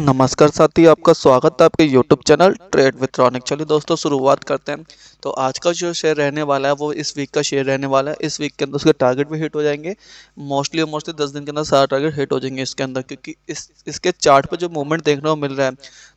नमस्कार साथी आपका स्वागत है आपके YouTube चैनल ट्रेड विथ्रॉनिक चलिए दोस्तों शुरुआत करते हैं तो आज का जो शेयर रहने वाला है वो इस वीक का शेयर रहने वाला है इस वीक के अंदर उसके टारगेट भी हिट हो जाएंगे मोस्टली और मोस्टली दस दिन के अंदर सारा टारगेट हिट हो जाएंगे इसके अंदर क्योंकि इस इसके चार्ट पर जो मूवमेंट देखने को मिल रहा है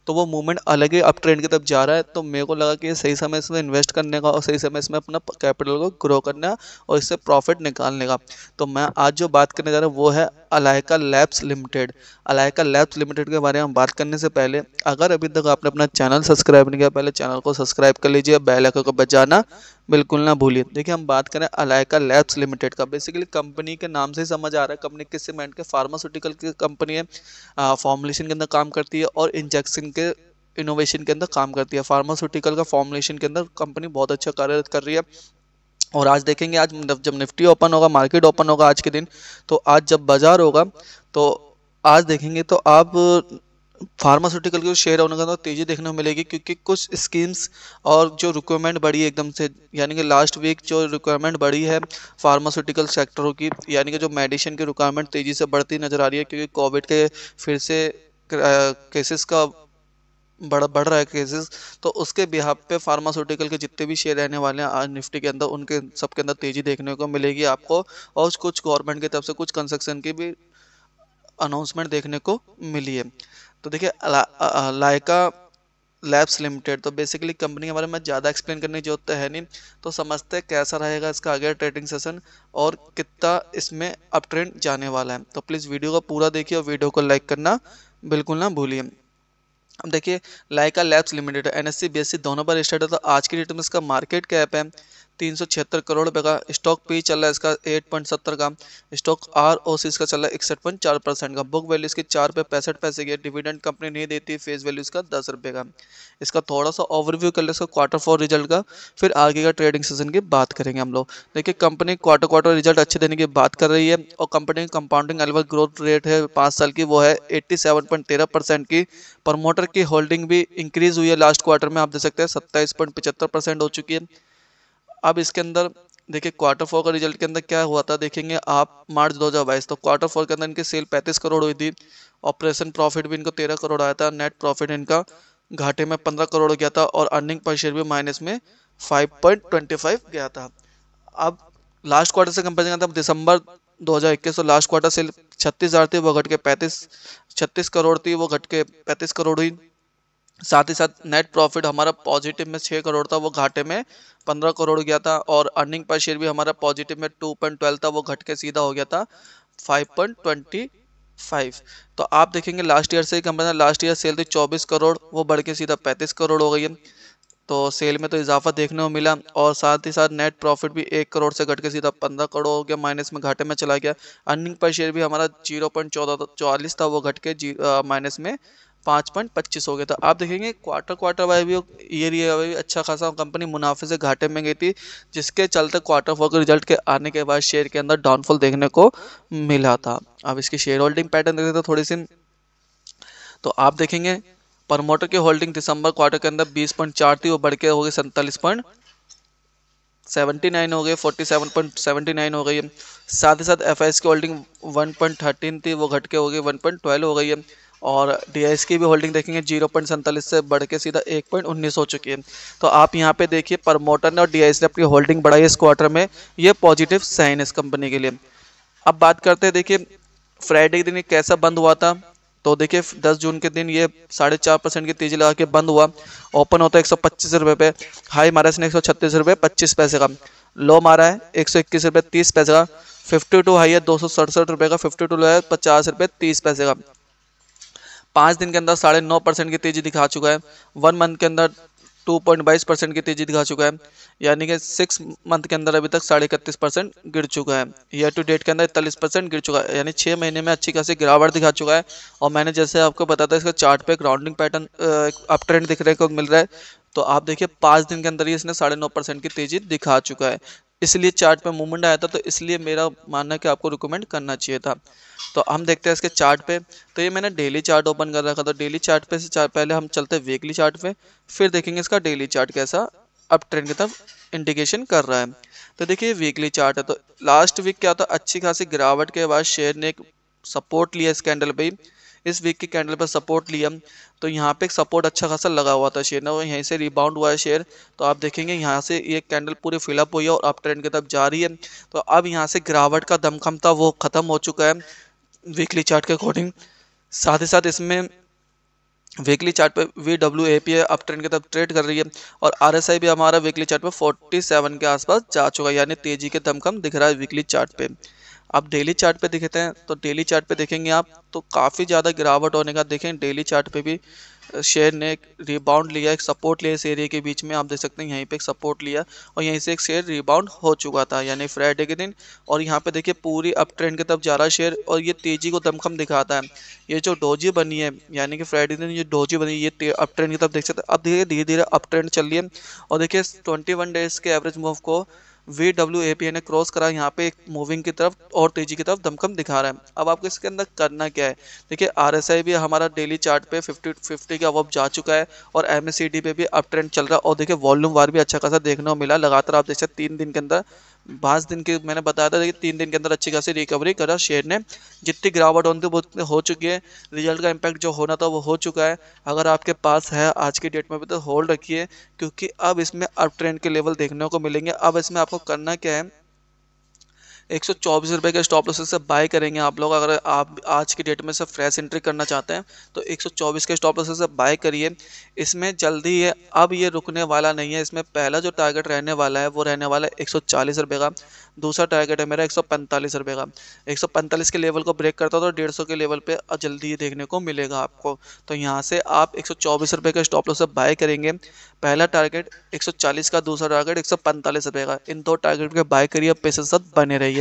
तो वो मूवमेंट अलग ही अप ट्रेंड की तरफ जा रहा है तो मेरे को लगा कि सही समय इसमें इन्वेस्ट करने का और सही समय इसमें अपना कैपिटल को ग्रो करने का और इससे प्रॉफिट निकालने का तो मैं आज जो बात करने जा रहा हूँ वो है Lyka labs limited Lyka labs limited के बारे में बात करने से पहले अगर अभी तक आपने अपना चैनल सब्सक्राइब नहीं किया पहले चैनल को सब्सक्राइब कर लीजिए बेल को बजाना बिल्कुल ना भूलिए देखिए हम बात करें अलायका लैब्स लिमिटेड का बेसिकली कंपनी के नाम से ही समझ आ रहा है कंपनी किस सीमेंट के फार्मास्यूटिकल की कंपनी है फॉर्मुलेशन के अंदर काम करती है और इंजेक्शन के इनोवेशन के अंदर काम करती है फार्मास्यूटिकल का फॉर्मुलेशन के अंदर कंपनी बहुत अच्छा कार्यरत कर रही है और आज देखेंगे आज जब निफ्टी ओपन होगा मार्केट ओपन होगा आज के दिन तो आज जब बाजार होगा तो आज देखेंगे तो आप फार्मास्यूटिकल के शेयर होने का तो तेज़ी देखने को मिलेगी क्योंकि कुछ स्कीम्स और जो रिक्वायरमेंट बढ़ी है एकदम से यानी कि लास्ट वीक जो रिक्वायरमेंट बढ़ी है फार्मास्यूटिकल सेक्टरों की यानी कि जो मेडिसिन की रिक्वायरमेंट तेज़ी से बढ़ती नज़र आ रही है क्योंकि कोविड के फिर से केसेस का बढ़ बढ़ रहा है केसेस तो उसके बिहार पे फार्मास्यूटिकल के जितने भी शेयर रहने वाले हैं आज निफ्टी के अंदर उनके सबके अंदर तेज़ी देखने को मिलेगी आपको और कुछ गवर्नमेंट की तरफ से कुछ कंस्ट्रक्शन की भी अनाउंसमेंट देखने को मिली है तो देखिए लाइका लैब्स लिमिटेड तो बेसिकली कंपनी के बारे में ज़्यादा एक्सप्लेन करने की जरूरत है नहीं तो समझते कैसा रहेगा इसका आगे ट्रेडिंग सेशन और कितना इसमें अप ट्रेंड जाने वाला है तो प्लीज़ वीडियो को पूरा देखिए और वीडियो को लाइक करना बिल्कुल ना भूलिए अब देखिए Lyka labs limited N S C दोनों पर स्टेट है तो आज की डेट में इसका मार्केट कैप है तीन सौ छिहत्तर करोड़ रुपए का स्टॉक पी चल रहा है इसका एट पॉइंट सत्तर का स्टॉक आर ओ सी इसका चल रहा है इकसठ पॉइंट चार परसेंट का बुक वैल्यू इसकी चार रुपये पैंसठ पैसे की डिविडेंड कंपनी नहीं देती फेस वैल्यू इसका दस रुपये का इसका थोड़ा सा ओवरव्यू कर ले इसका क्वार्टर फोर रिजल्ट का फिर आगे का ट्रेडिंग सेशन की बात करेंगे हम लोग देखिए कंपनी क्वार्टर क्वार्टर रिजल्ट अच्छे देने की बात कर रही है और कंपनी की कंपाउंडिंग एलवर ग्रोथ रेट है पाँच साल की वो है एट्टी सेवन पॉइंट तेरह परसेंट की प्रमोटर की होल्डिंग भी इंक्रीज हुई है लास्ट क्वार्टर में आप देख सकते हैं सत्ताईस पॉइंट पचहत्तर परसेंट हो चुकी है अब इसके अंदर देखिए क्वार्टर फोर का रिजल्ट के अंदर क्या हुआ था देखेंगे आप मार्च 2022 तो क्वार्टर फोर के अंदर इनकी सेल 35 करोड़ हुई थी ऑपरेशन प्रॉफिट भी इनको 13 करोड़ आया था नेट प्रॉफिट इनका घाटे में 15 करोड़ गया था और अर्निंग पर शेयर भी माइनस में 5.25 गया था अब लास्ट क्वार्टर से कंपेयर करते हैं दिसंबर 2021 तो लास्ट क्वार्टर सेल छत्तीस हज़ार थी वो घट के पैंतीस छत्तीस करोड़ थी वो घट के पैंतीस करोड़ हुई साथ ही साथ नेट प्रॉफिट हमारा पॉजिटिव में छः करोड़ था वो घाटे में पंद्रह करोड़ गया था और अर्निंग पर शेयर भी हमारा पॉजिटिव में टू पॉइंट ट्वेल्व था वो घट के सीधा हो गया था फाइव पॉइंट ट्वेंटी फाइव तो आप देखेंगे लास्ट ईयर से ही कंपनी लास्ट ईयर सेल थी चौबीस करोड़ वो बढ़ के सीधा पैंतीस करोड़ हो गई है तो सेल में तो इजाफा देखने को मिला और साथ ही साथ नेट प्रॉफिट भी एक करोड़ से घट के सीधा पंद्रह करोड़ हो गया माइनस में घाटे में चला गया अर्निंग पर शेयर भी हमारा जीरो पॉइंट चौदह चौवालीस था वो घट के जी माइनस में पाँच पॉइंट पच्चीस हो गया था आप देखेंगे क्वार्टर क्वार्टर वाई भी ईयर ईयर वाई भी अच्छा खासा कंपनी मुनाफे से घाटे में गई थी जिसके चलते क्वार्टर फोर के रिजल्ट के आने के बाद शेयर के अंदर डाउनफॉल देखने को मिला था अब इसकी शेयर होल्डिंग पैटर्न देखते थे थोड़ी सी तो आप देखेंगे प्रमोटर की होल्डिंग दिसंबर क्वार्टर के अंदर बीस पॉइंट चार थी वो बढ़ के हो गई सैंतालीस पॉइंट सेवेंटी नाइन हो गई forty seven point seventy nine हो गई है साथ ही साथ एफ की होल्डिंग वन पॉइंट थर्टीन थी वो घट के हो गई वन पॉइंट ट्वेल्व हो गई है और डी की भी होल्डिंग देखेंगे जीरो पॉइंट सैंतालीस से बढ़ के सीधा एक पॉइंट उन्नीस हो चुकी है तो आप यहाँ पे देखिए प्रमोटर ने और डी ने अपनी होल्डिंग बढ़ाई इस क्वार्टर में ये पॉजिटिव साइन है इस कंपनी के लिए अब बात करते हैं देखिए फ्राइडे के दिन कैसा बंद हुआ था तो देखिए 10 जून के दिन ये साढ़े चार परसेंट की तेजी लगा के बंद हुआ ओपन होता है एक सौ पच्चीस रुपये पे हाई मारा इसने एक सौ छत्तीस रुपये पच्चीस पैसे का लो मारा है एक सौ इक्कीस रुपये तीस पैसे का फिफ्टी टू हाई है दो सौ सड़सठ रुपये का फिफ्टी टू लो है पचास रुपये तीस पैसे का पाँच दिन के अंदर साढ़े नौ परसेंट की तेजी दिखा चुका है वन मंथ के अंदर टू पॉइंट बाईस परसेंट की तेजी दिखा चुका है यानी कि सिक्स मंथ के अंदर अभी तक साढ़े इकतीस परसेंट गिर चुका है ईयर टू डेट के अंदर इकतालीस परसेंट गिर चुका है यानी छः महीने में अच्छी खासी गिरावट दिखा चुका है और मैंने जैसे आपको बताया था इसका चार्ट पे एक राउंडिंग पैटर्न अप ट्रेंड दिख रहे को मिल रहा है तो आप देखिए पाँच दिन के अंदर ही इसने साढ़े नौ परसेंट की तेजी दिखा चुका है इसलिए चार्ट पे मूवमेंट आया था तो इसलिए मेरा मानना है कि आपको रिकमेंड करना चाहिए था तो हम देखते हैं इसके चार्ट पे तो ये मैंने डेली चार्ट ओपन कर रखा था डेली चार्ट पे से चार पहले हम चलते हैं वीकली चार्ट पे फिर देखेंगे इसका डेली चार्ट कैसा अब ट्रेंड की तरफ इंडिकेशन कर रहा है तो देखिए वीकली चार्ट है तो लास्ट वीक क्या था अच्छी खासी गिरावट के बाद शेयर ने एक सपोर्ट लिया इस कैंडल पर इस वीक के कैंडल पर सपोर्ट लिया तो यहाँ पे एक सपोर्ट अच्छा खासा लगा हुआ था शेयर ना वो यहीं से रिबाउंड हुआ है शेयर तो आप देखेंगे यहाँ से ये यह कैंडल पूरी फिलअप हुई है और अप ट्रेंड की तरफ जा रही है तो अब यहाँ से गिरावट का दमखम था वो ख़त्म हो चुका है वीकली चार्ट के अकॉर्डिंग साथ ही साथ इसमें वीकली चार्ट पे V W A P up trend की तरफ ट्रेड कर रही है और आर एस आई भी हमारा वीकली चार्ट पे 47 के आसपास जा चुका है यानी तेजी के दमखम दिख रहा है वीकली चार्ट पे आप डेली चार्ट पे देखते हैं तो डेली चार्ट पे देखेंगे आप तो काफ़ी ज़्यादा गिरावट होने का देखें डेली चार्ट पे भी शेयर ने एक रिबाउंड लिया एक सपोर्ट लिया इस एरिया के बीच में आप देख सकते हैं यहीं पे एक सपोर्ट लिया और यहीं से एक शेयर रिबाउंड हो चुका था यानी फ्राइडे के दिन और यहाँ पे देखिए पूरी अप ट्रेंड की तरफ जा रहा है शेयर और ये तेज़ी को दमखम दिखाता है ये जो डोजी बनी है यानी कि फ्राइडे दिन ये डोजी बनी ये अप ट्रेंड की तरफ देख सकते हैं अब धीरे धीरे धीरे अप ट्रेंड चल रही है और देखिए ट्वेंटी डेज़ के एवरेज मूव को वी डब्ल्यू ए पी ने क्रॉस करा यहाँ पे मूविंग की तरफ और तेजी की तरफ दमकम दिखा रहा है अब आपको इसके अंदर करना क्या है देखिए आर एस आई भी हमारा डेली चार्ट पे फिफ्टी 50 के अब जा चुका है और एम एस सी डी पे भी अप ट्रेंड चल रहा है और देखिए वॉल्यूम वार भी अच्छा खासा देखने को मिला लगातार आप देख सकते तीन दिन के अंदर पाँच दिन के मैंने बताया था कि तीन दिन के अंदर अच्छी खासी रिकवरी करा शेयर ने जितनी गिरावट होनी थी वो हो चुकी है रिजल्ट का इम्पैक्ट जो होना था वो हो चुका है अगर आपके पास है आज की डेट में भी तो होल्ड रखिए क्योंकि अब इसमें अप ट्रेंड के लेवल देखने को मिलेंगे अब इसमें आपको करना क्या है एक सौ चौबीस रुपये के स्टॉप लॉसेस से बाय करेंगे आप लोग अगर आप आज की डेट में से फ्रेश एंट्री करना चाहते हैं तो एक सौ चौबीस के स्टॉप लॉसेस से बाय करिए इसमें जल्दी ये अब ये रुकने वाला नहीं है इसमें पहला जो टारगेट रहने वाला है वो रहने वाला है एक सौ चालीस रुपये का दूसरा टारगेट है मेरा एक सौ पैंतालीस रुपये का एक सौ पैंतालीस के लेवल को ब्रेक करता तो डेढ़ सौ के लेवल पर जल्दी ये देखने को मिलेगा आपको तो यहाँ से आप एक सौ चौबीस रुपये का स्टॉप लॉस से बाय करेंगे पहला टारगेट एक सौ चालीस का दूसरा टारगेट एक सौ पैंतालीस रुपये का इन दो टारगेट के बाय करिए पैसे साथ बने रहिए